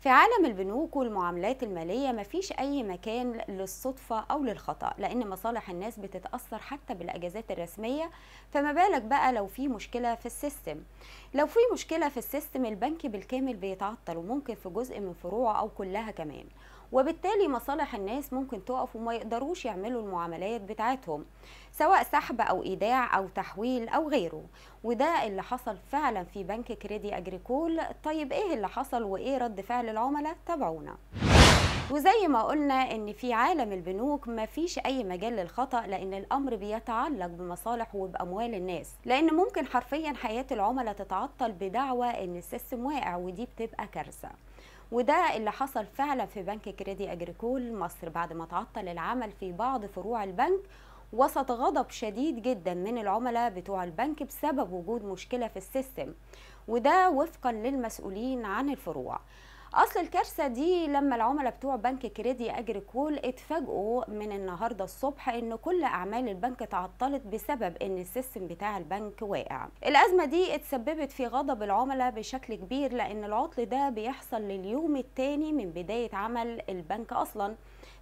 في عالم البنوك والمعاملات المالية مفيش أي مكان للصدفة أو للخطأ لأن مصالح الناس بتتأثر حتى بالأجازات الرسمية فما بالك بقى لو في مشكلة في السيستم لو في مشكلة في السيستم البنك بالكامل بيتعطل وممكن في جزء من فروعه أو كلها كمان وبالتالي مصالح الناس ممكن تقف وما يقدروش يعملوا المعاملات بتاعتهم سواء سحب أو إيداع أو تحويل أو غيره وده اللي حصل فعلا في بنك كريدي أجريكول طيب إيه اللي حصل وإيه رد فعل العملاء تابعونا وزي ما قلنا ان في عالم البنوك ما فيش اي مجال للخطا لان الامر بيتعلق بمصالح وباموال الناس لان ممكن حرفيا حياه العملاء تتعطل بدعوى ان السيستم واقع ودي بتبقى كارثه وده اللي حصل فعلا في بنك كريدي أجريكول مصر بعد ما تعطل العمل في بعض فروع البنك وسط غضب شديد جدا من العملاء بتوع البنك بسبب وجود مشكلة في السيستم وده وفقا للمسؤولين عن الفروع اصل الكارثه دي لما العملاء بتوع بنك كريدي اجري كول اتفاجئوا من النهارده الصبح ان كل اعمال البنك تعطلت بسبب ان السيستم بتاع البنك واقع الازمه دي اتسببت في غضب العملاء بشكل كبير لان العطل ده بيحصل لليوم الثاني من بدايه عمل البنك اصلا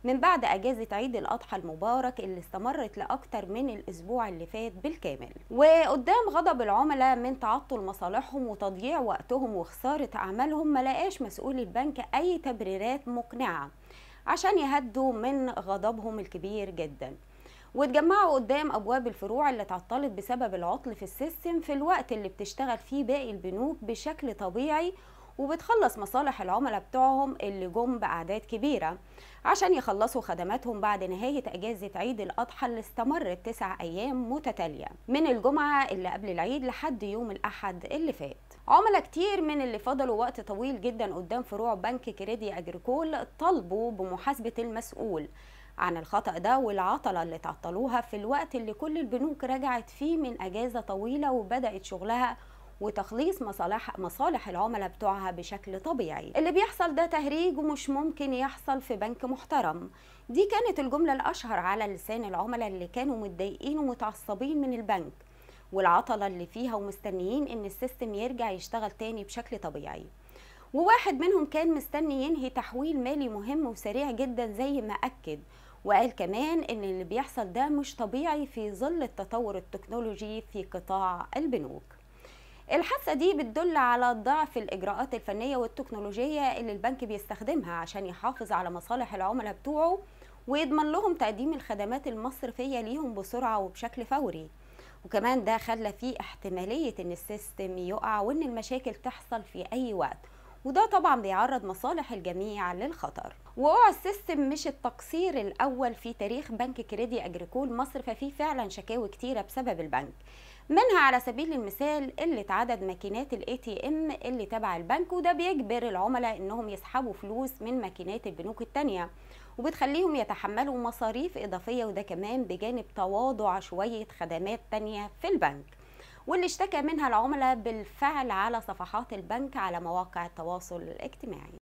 من بعد اجازه عيد الاضحى المبارك اللي استمرت لاكتر من الاسبوع اللي فات بالكامل وقدام غضب العملاء من تعطل مصالحهم وتضييع وقتهم وخساره اعمالهم ما مسؤول البنك أي تبريرات مقنعة عشان يهدوا من غضبهم الكبير جدا واتجمعوا قدام أبواب الفروع اللي اتعطلت بسبب العطل في السيستم في الوقت اللي بتشتغل فيه باقي البنوك بشكل طبيعي وبتخلص مصالح العملاء بتوعهم اللي جم بأعداد كبيرة عشان يخلصوا خدماتهم بعد نهاية أجازة عيد الأضحى اللي استمرت تسع أيام متتالية من الجمعة اللي قبل العيد لحد يوم الأحد اللي فات عملاء كتير من اللي فضلوا وقت طويل جدا قدام فروع بنك كريدي أجريكول طالبوا بمحاسبة المسؤول عن الخطأ ده والعطلة اللي تعطلوها في الوقت اللي كل البنوك رجعت فيه من أجازة طويلة وبدأت شغلها وتخليص مصالح مصالح العملاء بتوعها بشكل طبيعي اللي بيحصل ده تهريج ومش ممكن يحصل في بنك محترم دي كانت الجملة الأشهر على لسان العملاء اللي كانوا متضايقين ومتعصبين من البنك والعطلة اللي فيها ومستنيين إن السيستم يرجع يشتغل تاني بشكل طبيعي وواحد منهم كان مستني ينهي تحويل مالي مهم وسريع جدا زي ما أكد وقال كمان إن اللي بيحصل ده مش طبيعي في ظل التطور التكنولوجي في قطاع البنوك الحادثه دي بتدل على ضعف الاجراءات الفنيه والتكنولوجيه اللي البنك بيستخدمها عشان يحافظ على مصالح العملاء بتوعه ويضمن لهم تقديم الخدمات المصرفيه ليهم بسرعه وبشكل فوري وكمان ده خلى فيه احتماليه ان السيستم يقع وان المشاكل تحصل في اي وقت وده طبعا بيعرض مصالح الجميع للخطر وقوع السيستم مش التقصير الاول في تاريخ بنك كريدي اجريكول مصر ففي فعلا شكاوي كتيره بسبب البنك منها على سبيل المثال قله عدد ماكينات الاي تي ام اللي تبع البنك وده بيجبر العملاء انهم يسحبوا فلوس من ماكينات البنوك التانيه وبتخليهم يتحملوا مصاريف اضافيه وده كمان بجانب تواضع شويه خدمات تانيه في البنك واللي اشتكى منها العملاء بالفعل على صفحات البنك على مواقع التواصل الاجتماعي